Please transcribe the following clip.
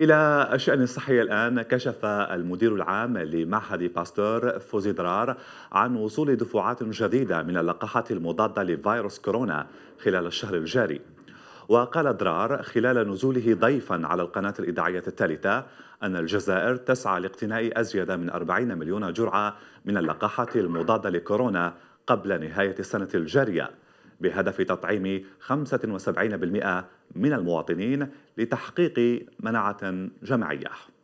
إلى الشأن الصحي الآن كشف المدير العام لمعهد باستور فوزي درار عن وصول دفعات جديدة من اللقاحات المضادة لفيروس كورونا خلال الشهر الجاري وقال درار خلال نزوله ضيفا على القناة الإذاعية الثالثة أن الجزائر تسعى لاقتناء أزيد من 40 مليون جرعة من اللقاحات المضادة لكورونا قبل نهاية السنة الجارية بهدف تطعيم 75% من المواطنين لتحقيق منعة جماعية